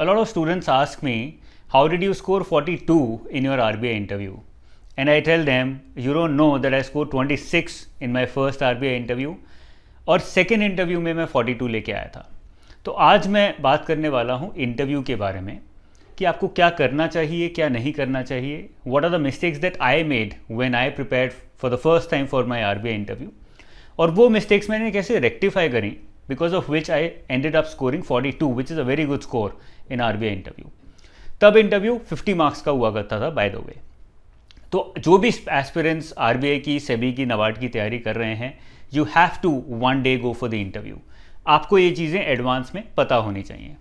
A lot of students ask me, how did you score 42 in your RBI interview? And I tell them, you don't know that I scored 26 in my first RBI interview और second interview में मैं 42 लेके आया था तो आज मैं बात करने वाला हूँ इंटरव्यू के बारे में कि आपको क्या करना चाहिए क्या नहीं करना चाहिए what are the mistakes that I made when I prepare for the first time for my R interview और वो मिस्टेक्स मैंने कैसे रेक्टिफाई करी because of which I ended up scoring 42 which is a very good score in RBI interview तब interview 50 marks का हुआ करता था बाय द वे तो जो भी एस्पिरेंट्स आरबीआई की सेबी की नवाड की तैयारी कर रहे हैं you have to one day go for the interview आपको ये चीज़ें एडवांस में पता होनी चाहिए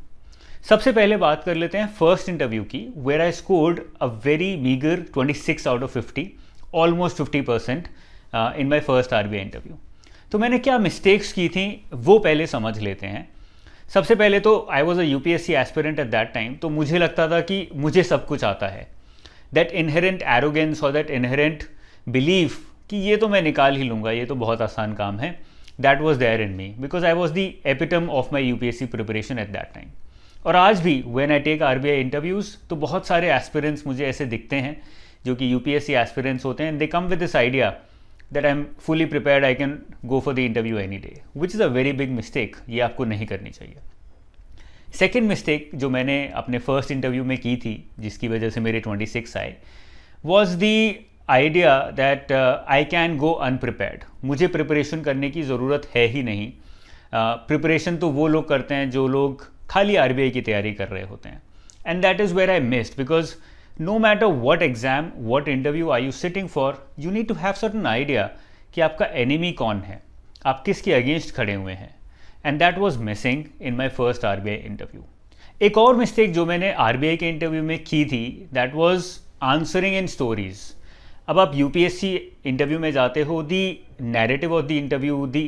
सबसे पहले बात कर लेते हैं फर्स्ट इंटरव्यू की where I scored a very meagre 26 out of 50 almost 50 percent in my first R interview तो मैंने क्या मिस्टेक्स की थी वो पहले समझ लेते हैं सबसे पहले तो I was a U P S C aspirant at that time तो मुझे लगता था कि मुझे सब कुछ आता है दैट इनहेरेंट एरोगेंस और दैट इनहेरेंट बिलीव कि ये तो मैं निकाल ही लूँगा ये तो बहुत आसान काम है that was there in me because I was the epitome of my U P S C preparation at that time और आज भी when I take R B I interviews तो बहुत सारे एस्पिरेंट्स मुझे ऐसे दिखते हैं जो कि U P S C aspirants होते हैं and they come with this idea that I am fully prepared I can go for the interview any day which is a very big mistake ये आपको नहीं करनी चाहिए सेकेंड मिस्टेक जो मैंने अपने फर्स्ट इंटरव्यू में की थी जिसकी वजह से मेरे 26 आए was the idea that I can go unprepared मुझे प्रिपरेशन करने की ज़रूरत है ही नहीं प्रिपरेशन uh, तो वो लोग करते हैं जो लोग खाली आर की तैयारी कर रहे होते हैं and that is where I missed because no matter what exam what interview I you sitting for you need to have certain idea कि आपका एनिमी कौन है आप किसके अगेंस्ट खड़े हुए हैं and that was missing in my first R B I interview एक और मिस्टेक जो मैंने आर बी आई के इंटरव्यू में की थी that was answering in stories अब आप U P S C interview में जाते हो the narrative of the interview the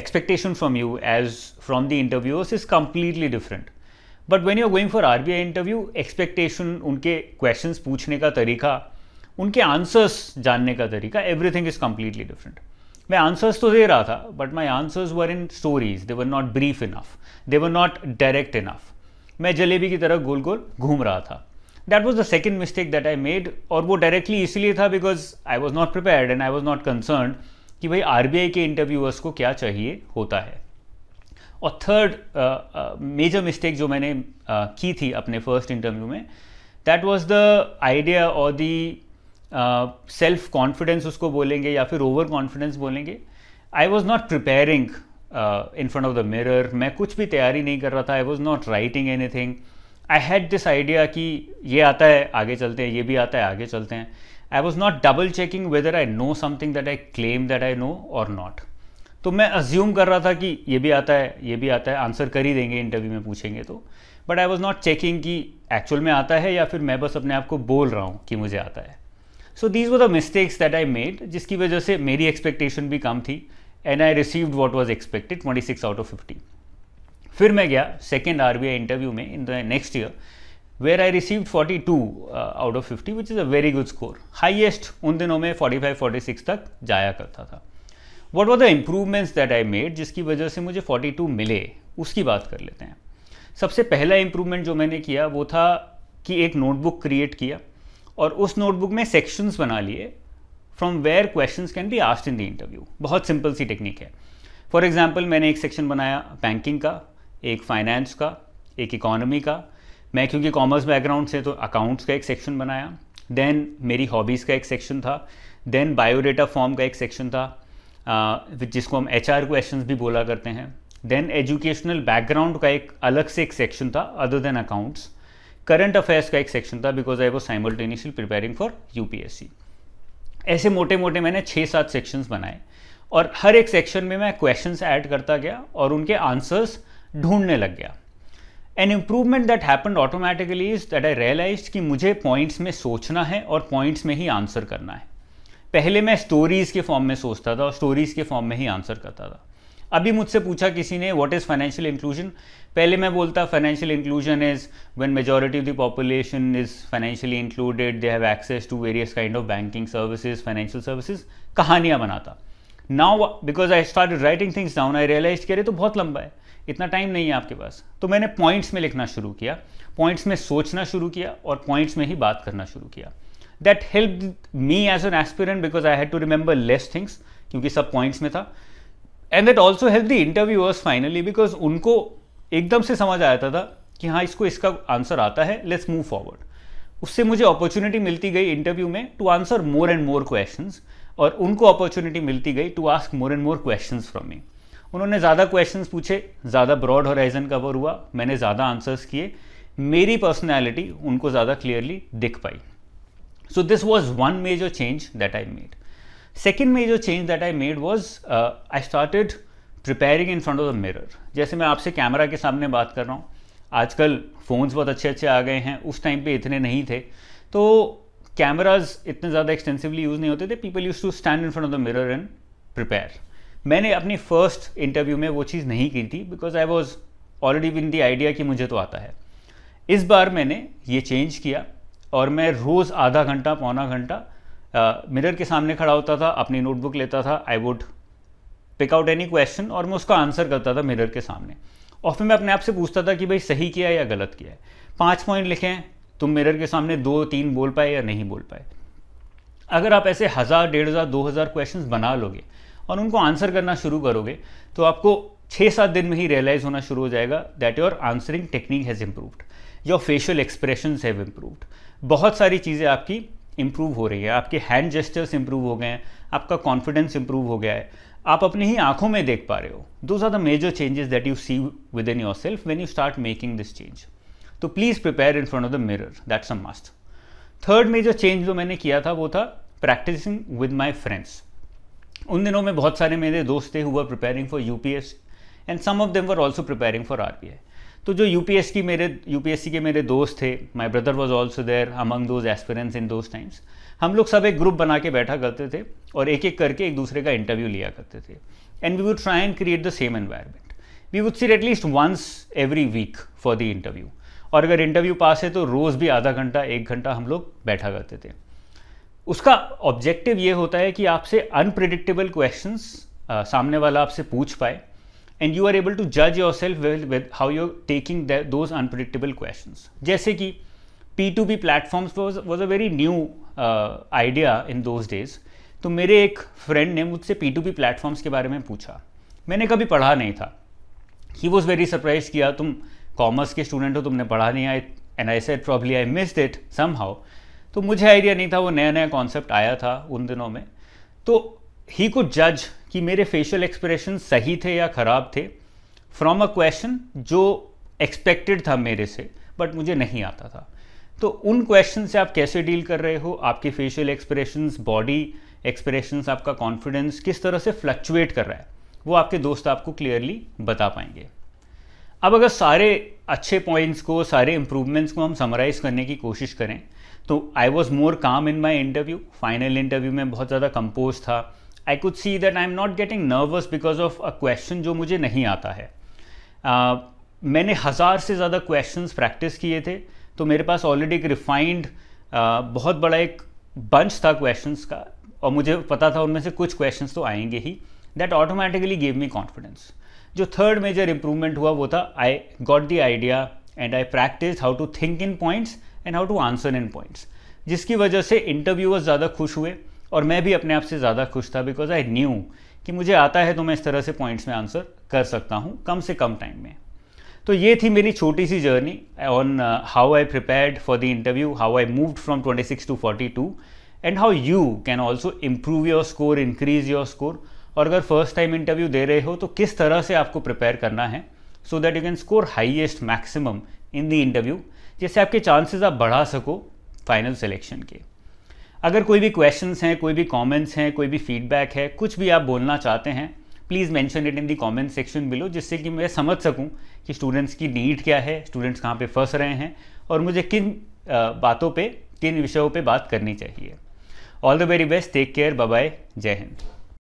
expectation from you as from the interviewers is completely different but when you are going for R B I interview expectation उनके question पूछने का तरीका उनके answers जानने का तरीका एवरीथिंग इज कम्प्लीटली डिफरेंट मैं answers तो दे रहा था but my answers were in stories they were not brief enough they were not direct enough मैं जलेबी की तरह गोल गोल घूम रहा था that was the second mistake that I made और वो डायरेक्टली इसलिए था because I was not prepare and I was not concern कि भाई आर बी आई के इंटरव्यूअर्स को क्या चाहिए होता है और थर्ड मेजर मिस्टेक जो मैंने uh, की थी अपने फर्स्ट इंटरव्यू में दैट वॉज द आइडिया और दी सेल्फ कॉन्फिडेंस उसको बोलेंगे या फिर ओवर कॉन्फिडेंस बोलेंगे I was not preparing in front of the mirror मैं कुछ भी तैयारी नहीं कर रहा था I was not writing anything I had this idea कि ये आता है आगे चलते हैं ये भी आता है आगे चलते हैं I was not double checking whether I know something that I claim that I know और नॉट तो मैं अज्यूम कर रहा था कि ये भी आता है ये भी आता है आंसर कर ही देंगे इंटरव्यू में पूछेंगे तो but I was not checking कि एक्चुअल में आता है या फिर मैं बस अपने आप को बोल रहा हूँ कि मुझे आता है सो दीज वो the mistakes that I made जिसकी वजह से मेरी एक्सपेक्टेशन भी कम थी and I received what was expected twenty six out of fifty फिर मैं गया second R B I interview में in the next year where I received forty two out of fifty which is a very good score highest उन दिनों में forty five forty six तक जाया करता था what were the improvements that I made जिसकी वजह से मुझे 42 मिले उसकी बात कर लेते हैं सबसे पहला इम्प्रूवमेंट जो मैंने किया वो था कि एक नोटबुक क्रिएट किया और उस नोटबुक में सेक्शंस बना लिए from where question can be asked in the interview बहुत सिंपल सी टेक्निक है फॉर एग्जाम्पल मैंने एक सेक्शन बनाया बैंकिंग का एक फाइनेंस का एक इकोनॉमी का मैं क्योंकि कॉमर्स बैकग्राउंड से तो अकाउंट्स का एक सेक्शन बनाया देन मेरी हॉबीज़ का एक सेक्शन था देन बायोडेटा फॉर्म का एक सेक्शन था जिसको हम एच आर क्वेश्चन भी बोला करते हैं देन एजुकेशनल बैकग्राउंड का एक अलग से एक सेक्शन था other than accounts current affairs का एक सेक्शन था बिकॉज आई वो साइमल्टेनियसली प्रिपेयरिंग फॉर सी ऐसे मोटे मोटे मैंने छः सात सेक्शंस बनाए और हर एक सेक्शन में मैं क्वेश्चंस ऐड करता गया और उनके आंसर्स ढूंढने लग गया an improvement that happen automatically is that I realise कि मुझे पॉइंट्स में सोचना है और पॉइंट्स में ही आंसर करना है पहले मैं स्टोरीज़ के फॉर्म में सोचता था और स्टोरीज़ के फॉर्म में ही आंसर करता था अभी मुझसे पूछा किसी ने व्हाट इज़ फाइनेंशियल इंक्लूजन पहले मैं बोलता financial inclusion is when majority of the population is financially included they have access to various kind of banking services financial services कहानियाँ बनाता now because I start writing things down I realise करे तो बहुत लंबा है इतना time नहीं है आपके पास तो मैंने पॉइंट्स में लिखना शुरू किया पॉइंट्स में सोचना शुरू किया और पॉइंट्स में ही बात करना शुरू किया that help me as an aspirant because I had to remember less things क्योंकि सब पॉइंट्स में था and that also help the interviewers finally because उनको एकदम से समझ आता था कि हाँ इसको इसका आंसर आता है लेट्स मूव फॉरवर्ड उससे मुझे अपॉर्चुनिटी मिलती गई इंटरव्यू में to answer more and more question और उनको अपॉर्चुनिटी मिलती गई to ask more and more question from me उन्होंने ज़्यादा क्वेश्चन पूछे ज़्यादा ब्रॉड होराइजन कवर हुआ मैंने ज़्यादा आंसर्स किए मेरी पर्सनैलिटी उनको ज़्यादा क्लियरली दिख पाई So this was one major change that I made. Second major change that I made was uh, I started preparing in front of the mirror जैसे मैं आपसे कैमरा के सामने बात कर रहा हूँ आजकल फ़ोन्स बहुत अच्छे अच्छे आ गए हैं उस टाइम पे इतने नहीं थे तो कैमराज इतने ज़्यादा एक्सटेंसिवली यूज़ नहीं होते थे people use to stand in front of the mirror and prepare मैंने अपनी फर्स्ट इंटरव्यू में वो चीज़ नहीं की थी because I was already with the idea कि मुझे तो आता है इस बार मैंने ये चेंज किया और मैं रोज़ आधा घंटा पौना घंटा मिरर के सामने खड़ा होता था अपनी नोटबुक लेता था I would pick out any question और मैं उसका आंसर करता था मिरर के सामने और फिर मैं अपने आप से पूछता था कि भाई सही किया है या गलत किया है पाँच पॉइंट लिखें तुम मिरर के सामने दो तीन बोल पाए या नहीं बोल पाए अगर आप ऐसे हज़ार डेढ़ हज़ार दो हज़ार क्वेश्चन बना लोगे और उनको आंसर करना शुरू करोगे तो आपको छः सात दिन में ही रियलाइज़ होना शुरू हो जाएगा that your answering technique has improved your facial expression have improved बहुत सारी चीज़ें आपकी इम्प्रूव हो रही है आपके हैंड जेस्टर्स इम्प्रूव हो गए हैं आपका कॉन्फिडेंस इम्प्रूव हो गया है आप अपनी ही आंखों में देख पा रहे हो those are the major changes that you see within yourself when you start making this change तो please prepare in front of the mirror that's a must third major change जो मैंने किया था वो था practising with my friends उन दिनों में बहुत सारे मेरे दोस्त थे हुआ preparing for U P S and some of them were also preparing for R B I तो जो यू की मेरे यू के मेरे दोस्त थे my brother was also there among those aspirants in those times हम लोग सब एक ग्रुप बना के बैठा करते थे और एक एक करके एक दूसरे का इंटरव्यू लिया करते थे and we would try and create the same environment we would see at least once every week for the interview और अगर इंटरव्यू पास है तो रोज़ भी आधा घंटा एक घंटा हम लोग बैठा करते थे उसका ऑब्जेक्टिव ये होता है कि आपसे अनप्रिडिक्टेबल क्वेश्चंस सामने वाला आपसे पूछ पाए and you are able to जज yourself with how you're taking those unpredictable question जैसे कि P to B platforms was a very new idea in those days तो मेरे एक फ्रेंड ने मुझसे पी टू पी प्लेटफॉर्म्स के बारे में पूछा मैंने कभी पढ़ा नहीं था ही वॉज वेरी सरप्राइज किया तुम कॉमर्स के स्टूडेंट हो तुमने पढ़ा नहीं I and I said probably I miss it somehow तो मुझे आइडिया नहीं था वो नया नया कॉन्सेप्ट आया था उन दिनों में तो ही को जज कि मेरे फेशियल एक्सप्रेशन सही थे या ख़राब थे फ्रॉम अ क्वेश्चन जो एक्सपेक्टेड था मेरे से बट मुझे नहीं आता था तो उन क्वेश्चन से आप कैसे डील कर रहे हो आपके फेशियल एक्सप्रेशंस बॉडी एक्सप्रेशंस आपका कॉन्फिडेंस किस तरह से फ्लक्चुएट कर रहा है वो आपके दोस्त आपको क्लियरली बता पाएंगे अब अगर सारे अच्छे पॉइंट्स को सारे इम्प्रूवमेंट्स को हम समराइज करने की कोशिश करें तो I was more calm in my interview final interview में बहुत ज़्यादा कंपोज था I could see that I am not getting nervous because of a question जो मुझे नहीं आता है uh, मैंने हज़ार से ज़्यादा क्वेश्चन प्रैक्टिस किए थे तो मेरे पास ऑलरेडी एक रिफाइंड uh, बहुत बड़ा एक बंच था क्वेश्चन का और मुझे पता था उनमें से कुछ क्वेश्चन तो आएंगे ही that automatically gave me confidence जो थर्ड मेजर इंप्रूवमेंट हुआ वो था I got the idea and I practise how to think in points and how to answer in points जिसकी वजह से इंटरव्यूअर्स ज़्यादा खुश हुए और मैं भी अपने आप से ज़्यादा खुश था बिकॉज आई न्यू कि मुझे आता है तो मैं इस तरह से पॉइंट्स में आंसर कर सकता हूँ कम से कम टाइम में तो ये थी मेरी छोटी सी journey on how I prepared for the interview how I moved from 26 to 42 and how you can also improve your score increase your score और अगर फर्स्ट टाइम इंटरव्यू दे रहे हो तो किस तरह से आपको प्रिपेयर करना है so that you can score highest maximum in the interview जैसे आपके चांसेस आप बढ़ा सको फाइनल सिलेक्शन के अगर कोई भी क्वेश्चंस हैं कोई भी कमेंट्स हैं कोई भी फीडबैक है कुछ भी आप बोलना चाहते हैं please mention it in the comment section below जिससे कि मैं समझ सकूं कि स्टूडेंट्स की नीड क्या है स्टूडेंट्स कहाँ पे फंस रहे हैं और मुझे किन बातों पे किन विषयों पे बात करनी चाहिए all the very best take care bye जय हिंद